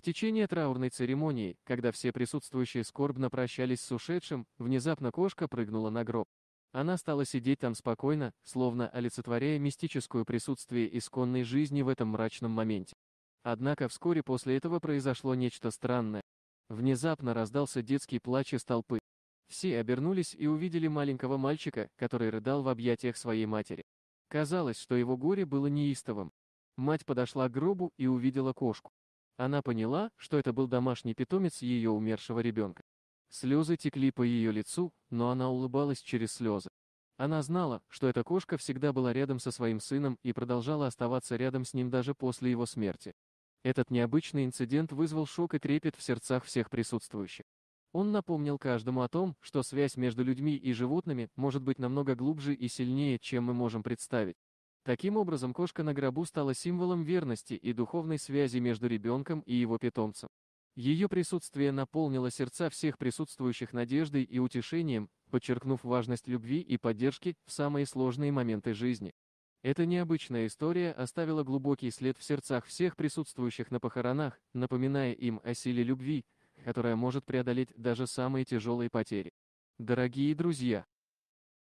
В течение траурной церемонии, когда все присутствующие скорбно прощались с ушедшим, внезапно кошка прыгнула на гроб. Она стала сидеть там спокойно, словно олицетворяя мистическое присутствие исконной жизни в этом мрачном моменте. Однако вскоре после этого произошло нечто странное. Внезапно раздался детский плач из толпы. Все обернулись и увидели маленького мальчика, который рыдал в объятиях своей матери. Казалось, что его горе было неистовым. Мать подошла к гробу и увидела кошку. Она поняла, что это был домашний питомец ее умершего ребенка. Слезы текли по ее лицу, но она улыбалась через слезы. Она знала, что эта кошка всегда была рядом со своим сыном и продолжала оставаться рядом с ним даже после его смерти. Этот необычный инцидент вызвал шок и трепет в сердцах всех присутствующих. Он напомнил каждому о том, что связь между людьми и животными может быть намного глубже и сильнее, чем мы можем представить. Таким образом кошка на гробу стала символом верности и духовной связи между ребенком и его питомцем. Ее присутствие наполнило сердца всех присутствующих надеждой и утешением, подчеркнув важность любви и поддержки в самые сложные моменты жизни. Эта необычная история оставила глубокий след в сердцах всех присутствующих на похоронах, напоминая им о силе любви, которая может преодолеть даже самые тяжелые потери. Дорогие друзья!